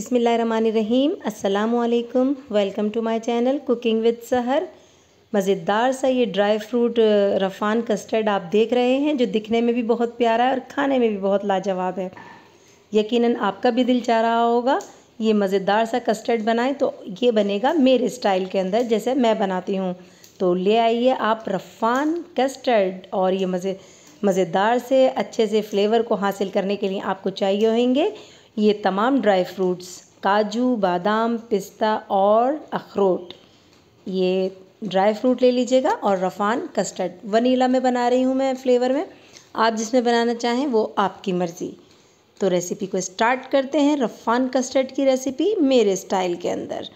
बिसमीम अल्लाम welcome to my channel cooking with Sahar मज़ेदार सा ये ड्राई फ्रूट रफ़ान कस्टर्ड आप देख रहे हैं जो दिखने में भी बहुत प्यारा है और खाने में भी बहुत लाजवाब है यकीनन आपका भी दिल चाह रहा होगा ये मज़ेदार सा कस्टर्ड बनाएं तो ये बनेगा मेरे स्टाइल के अंदर जैसे मैं बनाती हूँ तो ले आइए आप रफ़ान कस्टर्ड और ये मज़े मज़ेदार से अच्छे से फ्लेवर को हासिल करने के लिए आपको चाहिए होंगे ये तमाम ड्राई फ्रूट्स काजू बादाम पिस्ता और अखरोट ये ड्राई फ्रूट ले लीजिएगा और रफान कस्टर्ड वनीला में बना रही हूँ मैं फ्लेवर में आप जिसमें बनाना चाहें वो आपकी मर्ज़ी तो रेसिपी को स्टार्ट करते हैं रफ़ान कस्टर्ड की रेसिपी मेरे स्टाइल के अंदर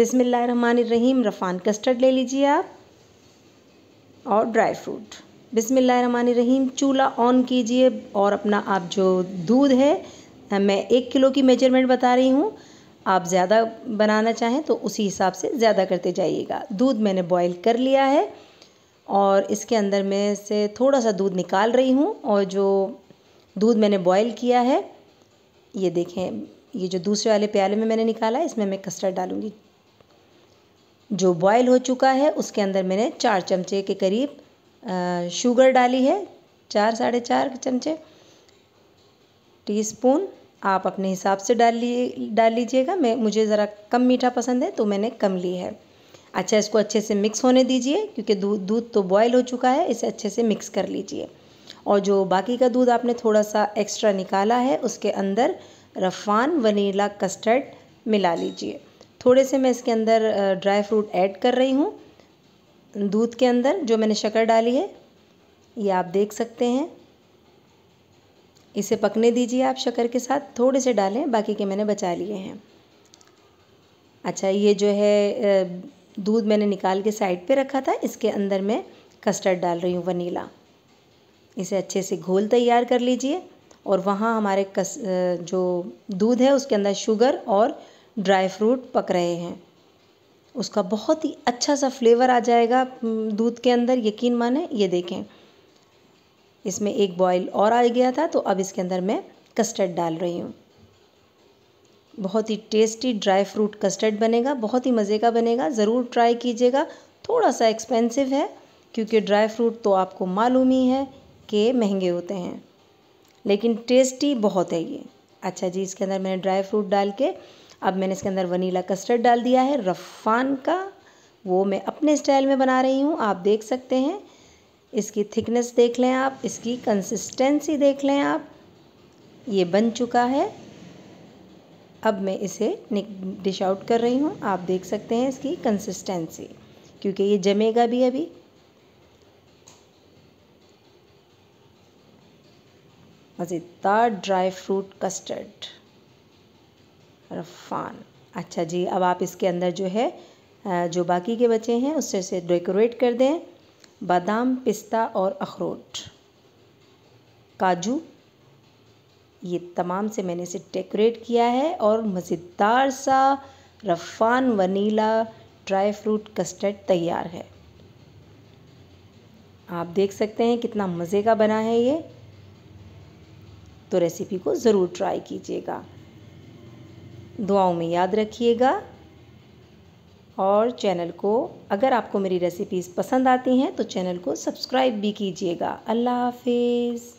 रहीम रफ़ान कस्टर्ड ले लीजिए आप और ड्राई फ्रूट रहीम चूल्हा ऑन कीजिए और अपना आप जो दूध है मैं एक किलो की मेजरमेंट बता रही हूँ आप ज़्यादा बनाना चाहें तो उसी हिसाब से ज़्यादा करते जाइएगा दूध मैंने बॉईल कर लिया है और इसके अंदर में से थोड़ा सा दूध निकाल रही हूँ और जो दूध मैंने बॉईल किया है ये देखें ये जो दूसरे वाले प्याले में मैंने निकाला है इसमें मैं कस्टर्ड डालूँगी जो बॉयल हो चुका है उसके अंदर मैंने चार चमचे के करीब शुगर डाली है चार साढ़े चार चमचे टीस्पून आप अपने हिसाब से डाल लिए डाल लीजिएगा मैं मुझे ज़रा कम मीठा पसंद है तो मैंने कम ली है अच्छा इसको अच्छे से मिक्स होने दीजिए क्योंकि दूध दूध तो बॉयल हो चुका है इसे अच्छे से मिक्स कर लीजिए और जो बाकी का दूध आपने थोड़ा सा एक्स्ट्रा निकाला है उसके अंदर रफ़ान वनीला कस्टर्ड मिला लीजिए थोड़े से मैं इसके अंदर ड्राई फ्रूट ऐड कर रही हूँ दूध के अंदर जो मैंने शक्कर डाली है ये आप देख सकते हैं इसे पकने दीजिए आप शक्कर के साथ थोड़े से डालें बाकी के मैंने बचा लिए हैं अच्छा ये जो है दूध मैंने निकाल के साइड पे रखा था इसके अंदर मैं कस्टर्ड डाल रही हूँ वनीला इसे अच्छे से घोल तैयार कर लीजिए और वहाँ हमारे कस जो दूध है उसके अंदर शुगर और ड्राई फ्रूट पक रहे हैं उसका बहुत ही अच्छा सा फ्लेवर आ जाएगा दूध के अंदर यकीन माने ये देखें इसमें एक बॉयल और आ गया था तो अब इसके अंदर मैं कस्टर्ड डाल रही हूँ बहुत ही टेस्टी ड्राई फ्रूट कस्टर्ड बनेगा बहुत ही मज़े का बनेगा ज़रूर ट्राई कीजिएगा थोड़ा सा एक्सपेंसिव है क्योंकि ड्राई फ्रूट तो आपको मालूम ही है कि महंगे होते हैं लेकिन टेस्टी बहुत है ये अच्छा जी इसके अंदर मैंने ड्राई फ्रूट डाल के अब मैंने इसके अंदर वनीला कस्टर्ड डाल दिया है रफ़ान का वो मैं अपने स्टाइल में बना रही हूँ आप देख सकते हैं इसकी थिकनेस देख लें आप इसकी कंसिस्टेंसी देख लें आप ये बन चुका है अब मैं इसे डिश आउट कर रही हूँ आप देख सकते हैं इसकी कंसिस्टेंसी क्योंकि ये जमेगा भी अभी मज़ेदार ड्राई फ्रूट कस्टर्ड रफान अच्छा जी अब आप इसके अंदर जो है जो बाकी के बचे हैं उससे इसे डेकोरेट कर दें बादाम पिस्ता और अखरोट काजू ये तमाम से मैंने इसे डेकोरेट किया है और मज़ेदार सा Rafhan vanilla dry fruit custard तैयार है आप देख सकते हैं कितना मज़े का बना है ये तो रेसिपी को ज़रूर ट्राई कीजिएगा दुआओं में याद रखिएगा और चैनल को अगर आपको मेरी रेसिपीज़ पसंद आती हैं तो चैनल को सब्सक्राइब भी कीजिएगा अल्लाह हाफिज़